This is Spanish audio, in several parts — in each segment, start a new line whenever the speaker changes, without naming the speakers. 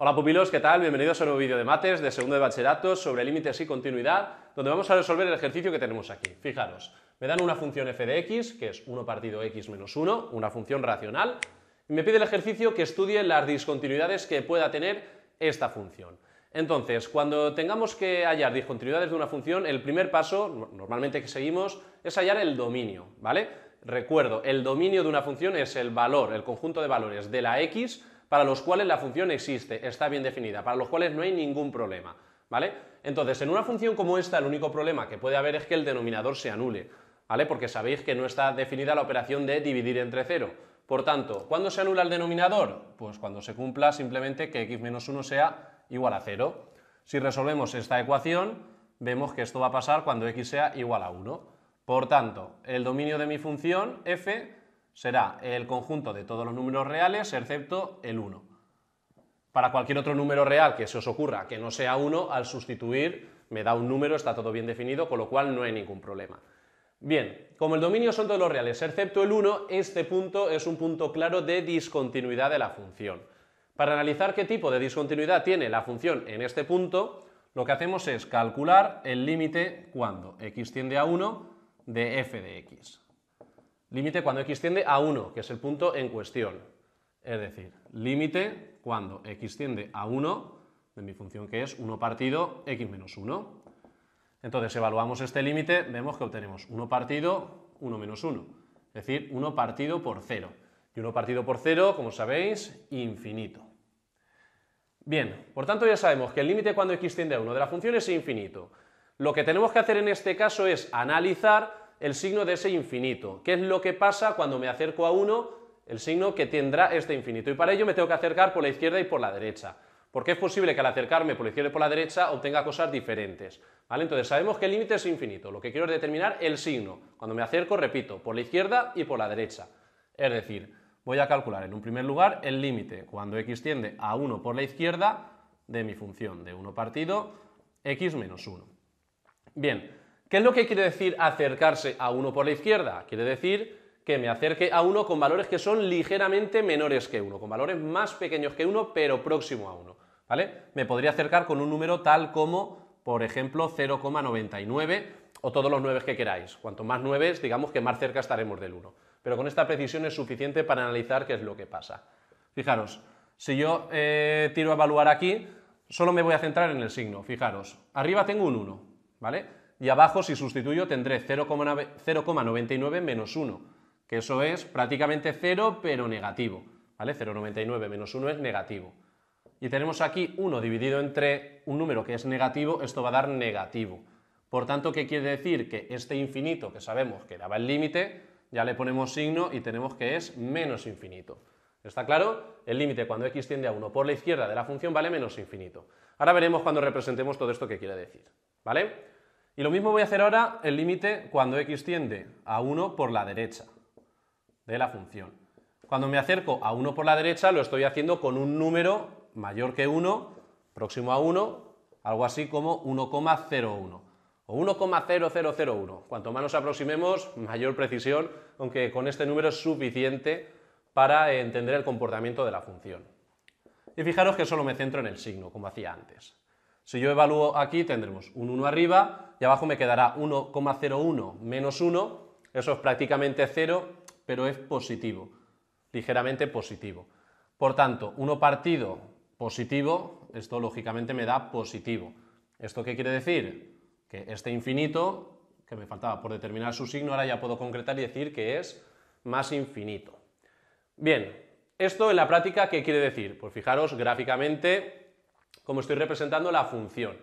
Hola pupilos, ¿qué tal? Bienvenidos a un nuevo vídeo de mates de segundo de bachillerato sobre límites y continuidad, donde vamos a resolver el ejercicio que tenemos aquí. Fijaros, me dan una función f de x, que es 1 partido x menos 1, una función racional, y me pide el ejercicio que estudie las discontinuidades que pueda tener esta función. Entonces, cuando tengamos que hallar discontinuidades de una función, el primer paso, normalmente que seguimos, es hallar el dominio, ¿vale? Recuerdo, el dominio de una función es el valor, el conjunto de valores de la x para los cuales la función existe, está bien definida, para los cuales no hay ningún problema, ¿vale? Entonces, en una función como esta, el único problema que puede haber es que el denominador se anule, ¿vale? Porque sabéis que no está definida la operación de dividir entre cero. Por tanto, ¿cuándo se anula el denominador? Pues cuando se cumpla simplemente que x menos 1 sea igual a 0. Si resolvemos esta ecuación, vemos que esto va a pasar cuando x sea igual a 1. Por tanto, el dominio de mi función f será el conjunto de todos los números reales excepto el 1. Para cualquier otro número real que se os ocurra que no sea 1, al sustituir me da un número, está todo bien definido, con lo cual no hay ningún problema. Bien, como el dominio son todos los reales excepto el 1, este punto es un punto claro de discontinuidad de la función. Para analizar qué tipo de discontinuidad tiene la función en este punto, lo que hacemos es calcular el límite cuando x tiende a 1 de f de x. Límite cuando x tiende a 1, que es el punto en cuestión. Es decir, límite cuando x tiende a 1 de mi función que es 1 partido x menos 1. Entonces evaluamos este límite, vemos que obtenemos 1 partido 1 menos 1, es decir, 1 partido por 0. Y 1 partido por 0, como sabéis, infinito. Bien, por tanto ya sabemos que el límite cuando x tiende a 1 de la función es infinito. Lo que tenemos que hacer en este caso es analizar el signo de ese infinito. ¿Qué es lo que pasa cuando me acerco a 1? El signo que tendrá este infinito. Y para ello me tengo que acercar por la izquierda y por la derecha. Porque es posible que al acercarme por la izquierda y por la derecha obtenga cosas diferentes. ¿Vale? Entonces sabemos que el límite es infinito. Lo que quiero es determinar el signo. Cuando me acerco, repito, por la izquierda y por la derecha. Es decir, voy a calcular en un primer lugar el límite cuando x tiende a 1 por la izquierda de mi función de 1 partido x menos 1. Bien, ¿qué es lo que quiere decir acercarse a 1 por la izquierda? Quiere decir que me acerque a 1 con valores que son ligeramente menores que 1, con valores más pequeños que 1 pero próximo a 1. ¿vale? Me podría acercar con un número tal como, por ejemplo, 0,99 o todos los 9 que queráis. Cuanto más 9, digamos que más cerca estaremos del 1 pero con esta precisión es suficiente para analizar qué es lo que pasa. Fijaros, si yo eh, tiro a evaluar aquí, solo me voy a centrar en el signo, fijaros, arriba tengo un 1, ¿vale? Y abajo, si sustituyo, tendré 0,99 menos 1, que eso es prácticamente 0, pero negativo, ¿vale? 0,99 menos 1 es negativo. Y tenemos aquí 1 dividido entre un número que es negativo, esto va a dar negativo. Por tanto, ¿qué quiere decir? Que este infinito que sabemos que daba el límite, ya le ponemos signo y tenemos que es menos infinito. ¿Está claro? El límite cuando x tiende a 1 por la izquierda de la función vale menos infinito. Ahora veremos cuando representemos todo esto que quiere decir. ¿Vale? Y lo mismo voy a hacer ahora el límite cuando x tiende a 1 por la derecha de la función. Cuando me acerco a 1 por la derecha lo estoy haciendo con un número mayor que 1, próximo a 1, algo así como 1,01 o 1,0001. Cuanto más nos aproximemos, mayor precisión, aunque con este número es suficiente para entender el comportamiento de la función. Y fijaros que solo me centro en el signo, como hacía antes. Si yo evalúo aquí, tendremos un 1 arriba y abajo me quedará 1,01 menos 1. Eso es prácticamente 0, pero es positivo, ligeramente positivo. Por tanto, 1 partido positivo, esto lógicamente me da positivo. ¿Esto qué quiere decir? que este infinito, que me faltaba por determinar su signo, ahora ya puedo concretar y decir que es más infinito. Bien, esto en la práctica, ¿qué quiere decir? Pues fijaros gráficamente cómo estoy representando la función.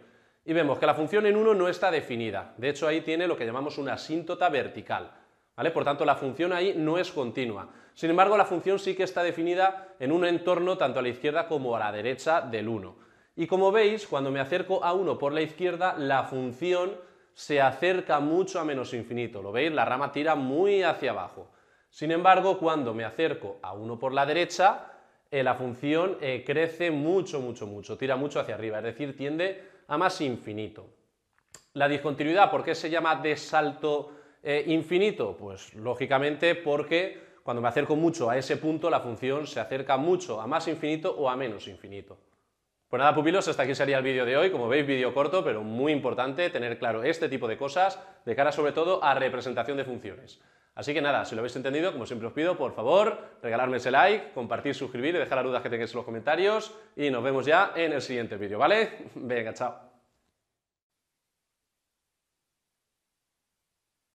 Y vemos que la función en 1 no está definida. De hecho, ahí tiene lo que llamamos una asíntota vertical. ¿Vale? Por tanto, la función ahí no es continua. Sin embargo, la función sí que está definida en un entorno tanto a la izquierda como a la derecha del 1. Y como veis, cuando me acerco a 1 por la izquierda, la función se acerca mucho a menos infinito. ¿Lo veis? La rama tira muy hacia abajo. Sin embargo, cuando me acerco a 1 por la derecha, eh, la función eh, crece mucho, mucho, mucho, tira mucho hacia arriba, es decir, tiende a más infinito. La discontinuidad, ¿por qué se llama de salto eh, infinito? Pues lógicamente porque cuando me acerco mucho a ese punto, la función se acerca mucho a más infinito o a menos infinito. Pues nada, pupilos, hasta aquí sería el vídeo de hoy. Como veis, vídeo corto, pero muy importante tener claro este tipo de cosas de cara sobre todo a representación de funciones. Así que nada, si lo habéis entendido, como siempre os pido, por favor, regalarme ese like, compartir, suscribir y dejar las dudas que tengáis en los comentarios. Y nos vemos ya en el siguiente vídeo, ¿vale? Venga, chao.